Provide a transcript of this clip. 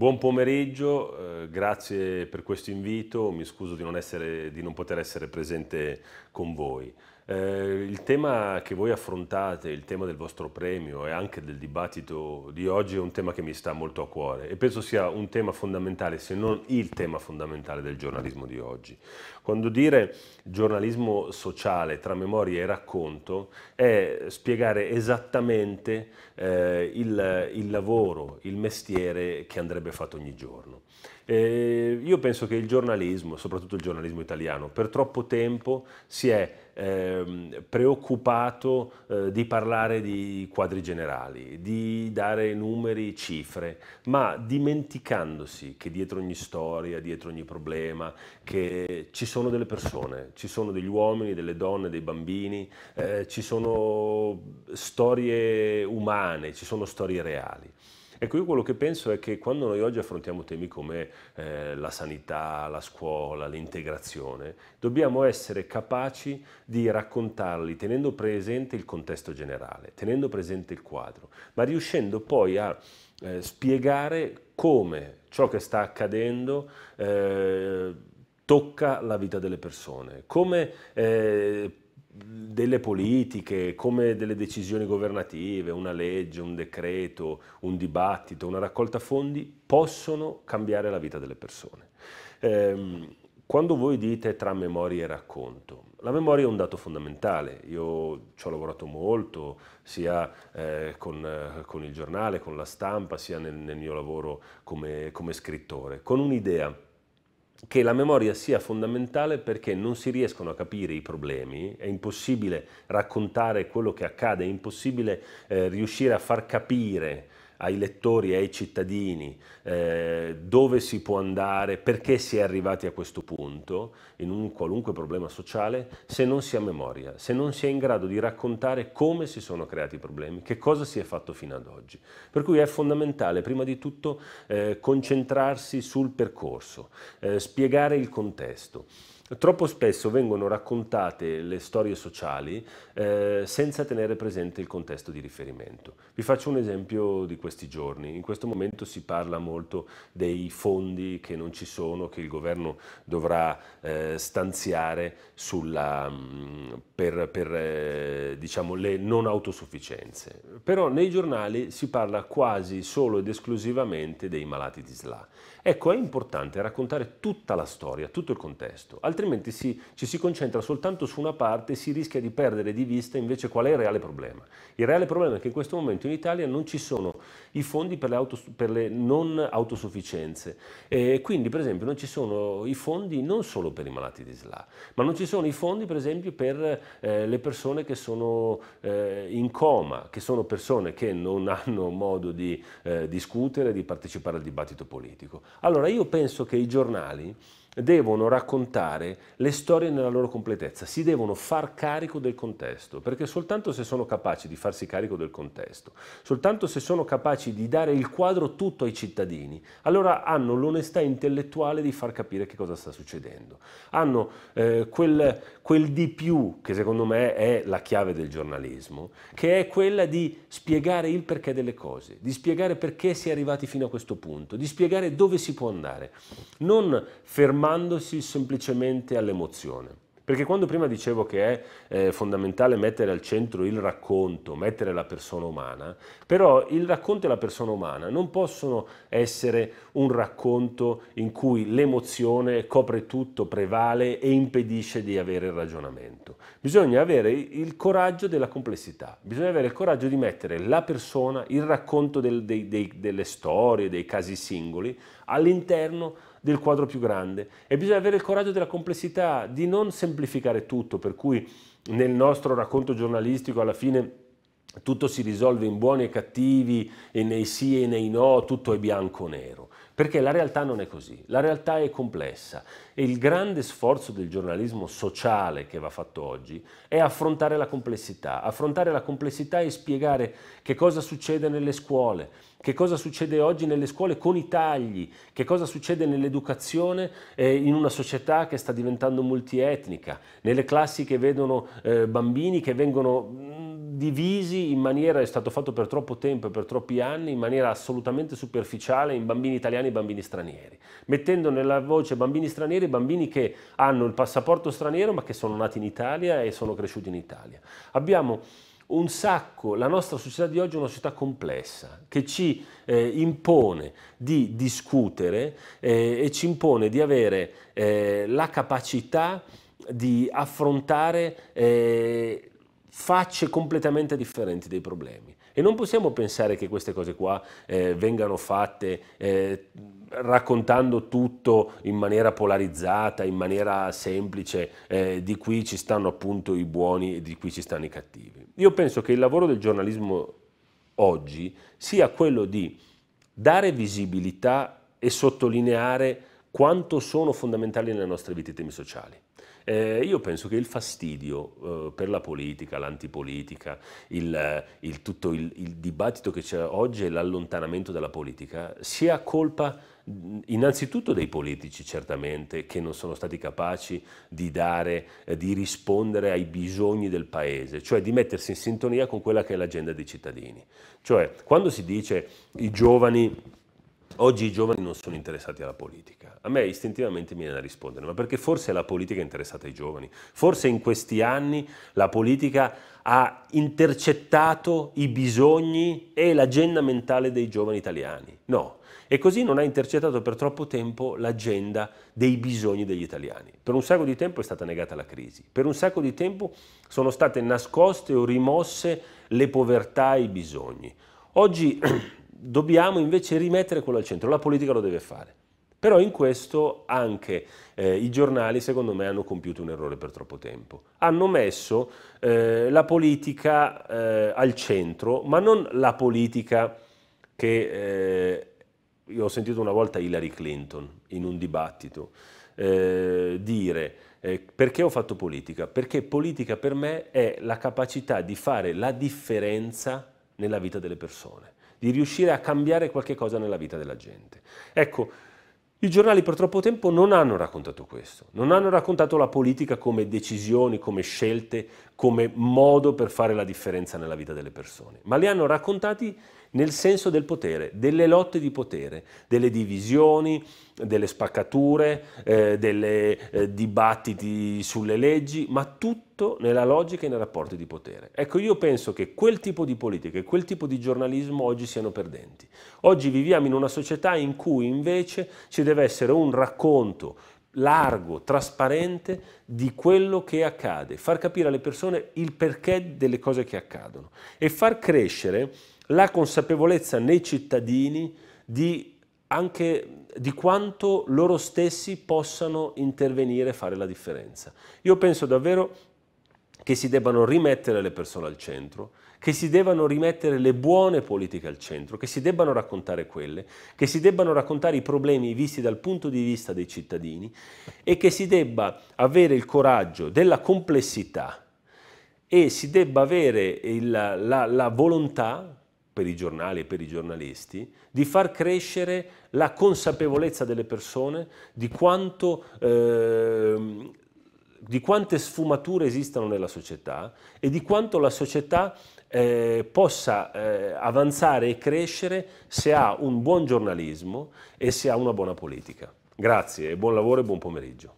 Buon pomeriggio, eh, grazie per questo invito, mi scuso di non, essere, di non poter essere presente con voi. Eh, il tema che voi affrontate, il tema del vostro premio e anche del dibattito di oggi è un tema che mi sta molto a cuore e penso sia un tema fondamentale, se non il tema fondamentale del giornalismo di oggi. Quando dire giornalismo sociale tra memoria e racconto è spiegare esattamente eh, il, il lavoro, il mestiere che andrebbe fatto ogni giorno. Eh, io penso che il giornalismo, soprattutto il giornalismo italiano, per troppo tempo si è eh, preoccupato eh, di parlare di quadri generali, di dare numeri, cifre, ma dimenticandosi che dietro ogni storia, dietro ogni problema, che ci sono delle persone, ci sono degli uomini, delle donne, dei bambini, eh, ci sono storie umane, ci sono storie reali. Ecco, io quello che penso è che quando noi oggi affrontiamo temi come eh, la sanità, la scuola, l'integrazione, dobbiamo essere capaci di raccontarli tenendo presente il contesto generale, tenendo presente il quadro, ma riuscendo poi a eh, spiegare come ciò che sta accadendo eh, tocca la vita delle persone, come eh, delle politiche, come delle decisioni governative, una legge, un decreto, un dibattito, una raccolta fondi, possono cambiare la vita delle persone. Eh, quando voi dite tra memoria e racconto, la memoria è un dato fondamentale, io ci ho lavorato molto sia eh, con, eh, con, il giornale, con la stampa, sia nel, nel mio lavoro come, come scrittore, con un'idea che la memoria sia fondamentale perché non si riescono a capire i problemi, è impossibile raccontare quello che accade, è impossibile eh, riuscire a far capire ai lettori ai cittadini eh, dove si può andare, perché si è arrivati a questo punto in un qualunque problema sociale, se non si ha memoria, se non si è in grado di raccontare come si sono creati i problemi, che cosa si è fatto fino ad oggi. Per cui è fondamentale prima di tutto eh, concentrarsi sul percorso, eh, spiegare il contesto. Troppo spesso vengono raccontate le storie sociali eh, senza tenere presente il contesto di riferimento. Vi faccio un esempio di questi giorni. In questo momento si parla molto dei fondi che non ci sono, che il governo dovrà eh, stanziare sulla, mm, per, per eh, diciamo, le non autosufficienze. Però nei giornali si parla quasi solo ed esclusivamente dei malati di SLA. Ecco, è importante raccontare tutta la storia, tutto il contesto. Altrimenti altrimenti si, ci si concentra soltanto su una parte e si rischia di perdere di vista invece qual è il reale problema. Il reale problema è che in questo momento in Italia non ci sono i fondi per le, auto, per le non autosufficienze e quindi per esempio non ci sono i fondi non solo per i malati di SLA, ma non ci sono i fondi per esempio per eh, le persone che sono eh, in coma, che sono persone che non hanno modo di eh, discutere, di partecipare al dibattito politico. Allora io penso che i giornali devono raccontare le storie nella loro completezza, si devono far carico del contesto, perché soltanto se sono capaci di farsi carico del contesto, soltanto se sono capaci di dare il quadro tutto ai cittadini, allora hanno l'onestà intellettuale di far capire che cosa sta succedendo, hanno eh, quel, quel di più che secondo me è la chiave del giornalismo, che è quella di spiegare il perché delle cose, di spiegare perché si è arrivati fino a questo punto, di spiegare dove si può andare, non fermare fermandosi semplicemente all'emozione. Perché quando prima dicevo che è eh, fondamentale mettere al centro il racconto, mettere la persona umana, però il racconto e la persona umana non possono essere un racconto in cui l'emozione copre tutto, prevale e impedisce di avere il ragionamento. Bisogna avere il coraggio della complessità, bisogna avere il coraggio di mettere la persona, il racconto del, dei, dei, delle storie, dei casi singoli, all'interno del quadro più grande e bisogna avere il coraggio della complessità, di non semplificare tutto, per cui nel nostro racconto giornalistico alla fine tutto si risolve in buoni e cattivi e nei sì e nei no, tutto è bianco o nero, perché la realtà non è così, la realtà è complessa e il grande sforzo del giornalismo sociale che va fatto oggi è affrontare la complessità, affrontare la complessità e spiegare che cosa succede nelle scuole, che cosa succede oggi nelle scuole con i tagli, che cosa succede nell'educazione eh, in una società che sta diventando multietnica, nelle classi che vedono eh, bambini che vengono mh, mm, divisi in maniera, è stato fatto per troppo tempo e per troppi anni, in maniera assolutamente superficiale in bambini italiani e bambini stranieri, mettendo nella voce bambini stranieri e bambini che hanno il passaporto straniero ma che sono nati in Italia e sono cresciuti in Italia. Abbiamo un sacco, la nostra società di oggi è una società complessa che ci eh, impone di discutere eh, e ci impone di avere eh, la capacità di affrontare eh, facce completamente differenti dei problemi. E non possiamo pensare che queste cose qua eh, vengano fatte eh, raccontando tutto in maniera polarizzata, in maniera semplice, eh, di qui ci stanno appunto i buoni e di qui ci stanno i cattivi. Io penso che il lavoro del giornalismo oggi sia quello di dare visibilità e sottolineare quanto sono fondamentali nelle nostre vite i temi sociali. Eh, io penso che il fastidio eh, per la politica, l'antipolitica, il, eh, il, tutto il, il dibattito che c'è oggi e l'allontanamento dalla politica sia colpa innanzitutto dei politici certamente che non sono stati capaci di dare, eh, di rispondere ai bisogni del paese, cioè di mettersi in sintonia con quella che è l'agenda dei cittadini. Cioè quando si dice i giovani oggi i giovani non sono interessati alla politica. A me istintivamente mi viene da rispondere, ma perché forse la politica è interessata ai giovani, forse in questi anni la politica ha intercettato i bisogni e l'agenda mentale dei giovani italiani. No, e così non ha intercettato per troppo tempo l'agenda dei bisogni degli italiani. Per un sacco di tempo è stata negata la crisi, per un sacco di tempo sono state nascoste o rimosse le povertà e i bisogni. Oggi dobbiamo invece rimettere quello al centro, la politica lo deve fare. Però in questo anche eh, i giornali, secondo me, hanno compiuto un errore per troppo tempo. Hanno messo eh, la politica eh, al centro, ma non la politica che... Eh, io ho sentito una volta Hillary Clinton in un dibattito eh, dire eh, perché ho fatto politica? Perché politica per me è la capacità di fare la differenza nella vita delle persone di riuscire a cambiare qualche cosa nella vita della gente. Ecco, i giornali per troppo tempo non hanno raccontato questo, non hanno raccontato la politica come decisioni, come scelte, come modo per fare la differenza nella vita delle persone, ma li hanno raccontati nel senso del potere, delle lotte di potere, delle divisioni, delle spaccature, eh, dei eh, dibattiti sulle leggi, ma tutto nella logica e nei rapporti di potere. Ecco, io penso che quel tipo di politica e quel tipo di giornalismo oggi siano perdenti. Oggi viviamo in una società in cui invece ci deve essere un racconto largo, trasparente di quello che accade, far capire alle persone il perché delle cose che accadono e far crescere la consapevolezza nei cittadini di anche di quanto loro stessi possano intervenire e fare la differenza. Io penso davvero che si debbano rimettere le persone al centro, che si debbano rimettere le buone politiche al centro, che si debbano raccontare quelle, che si debbano raccontare i problemi visti dal punto di vista dei cittadini e che si debba avere il coraggio della complessità e si debba avere il, la, la volontà per i giornali e per i giornalisti, di far crescere la consapevolezza delle persone di quanto eh, di quante sfumature esistano nella società e di quanto la società eh, possa eh, avanzare e crescere se ha un buon giornalismo e se ha una buona politica. Grazie e buon lavoro e buon pomeriggio.